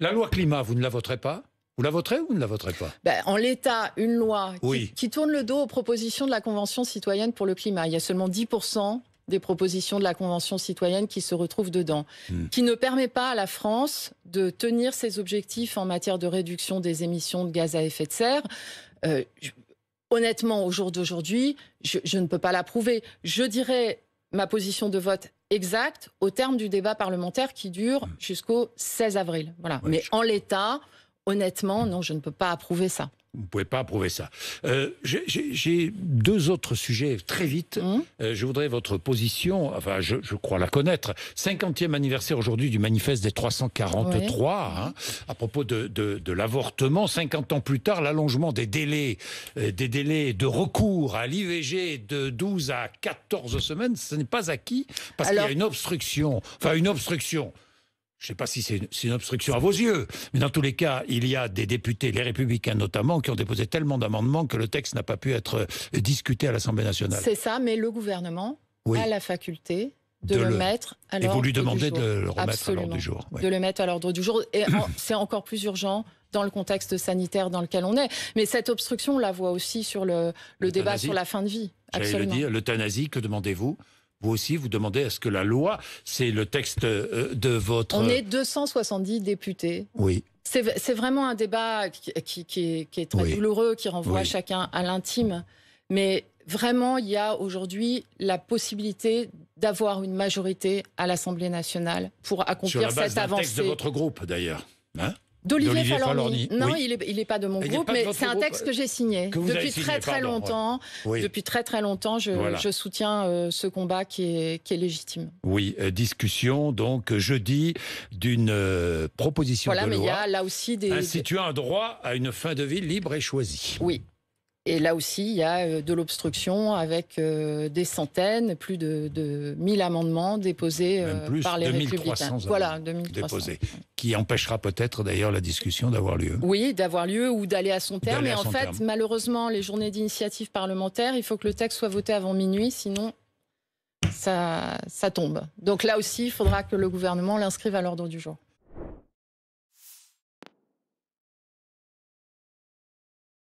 La loi climat, vous ne la voterez pas vous la voterez ou vous ne la voterez pas ben, En l'état, une loi qui, tourne le dos aux propositions de la Convention citoyenne pour le climat. Il y a seulement 10% des propositions de la Convention citoyenne qui se retrouvent dedans, hmm. qui ne permet pas à la France de tenir ses objectifs en matière de réduction des émissions de gaz à effet de serre. Euh, honnêtement, au jour d'aujourd'hui, je, je ne peux pas l'approuver. Je dirais ma position de vote exacte au terme du débat parlementaire qui dure mm. jusqu'au 16 avril. Voilà. Mais en l'état, honnêtement, non, je ne peux pas approuver ça. Vous ne pouvez pas approuver ça. Euh, j'ai deux autres sujets très vite. Mmh. Euh, je voudrais votre position, enfin je, crois la connaître. 50e anniversaire aujourd'hui du manifeste des 343, hein, à propos de, l'avortement. 50 ans plus tard, l'allongement des délais, euh, des délais de recours à l'IVG de 12 à 14 semaines, ce n'est pas acquis parce qu'il y a une obstruction, enfin une obstruction je ne sais pas si c'est une obstruction à vos yeux, mais dans tous les cas, il y a des députés, les républicains notamment, qui ont déposé tellement d'amendements que le texte n'a pas pu être euh, discuté à l'Assemblée nationale. C'est ça, mais le gouvernement a la faculté de, le, mettre à l'ordre du jour. Et vous lui demandez de le remettre à l'ordre du jour. Absolument, De le mettre à l'ordre du jour. Et c'est encore plus urgent dans le contexte sanitaire dans lequel on est. Mais cette obstruction, on la voit aussi sur le, débat sur la fin de vie. Absolument. J'allais le dire, l'euthanasie, que demandez-vous vous aussi, vous demandez à ce que la loi, c'est le texte euh, de votre... On est 270 députés. Oui. C'est vraiment un débat qui, est, très douloureux, qui renvoie chacun à l'intime. Mais vraiment, il y a aujourd'hui la possibilité d'avoir une majorité à l'Assemblée nationale pour accomplir Sur la base cette texte de votre groupe, d'ailleurs. Hein D'Olivier Falorni. Non, il n'est pas de mon groupe, mais c'est un texte que j'ai signé. depuis très très longtemps. Depuis très très longtemps, je, soutiens euh, ce combat qui est, légitime. Oui, euh, discussion donc jeudi d'une euh, proposition voilà, mais Il y a là aussi des. Instituant un droit à une fin de vie libre et choisie. Oui. Et là aussi, il y a euh, de l'obstruction avec euh, des centaines, plus de, de 1000 amendements déposés euh, par les républicains. Voilà, 2300. Déposés, qui empêchera peut-être d'ailleurs la discussion d'avoir lieu. Oui, d'avoir lieu ou d'aller à son terme. Et en fait, malheureusement, les journées d'initiative parlementaire, il faut que le texte soit voté avant minuit, sinon ça, ça tombe. Donc là aussi, il faudra que le gouvernement l'inscrive à l'ordre du jour.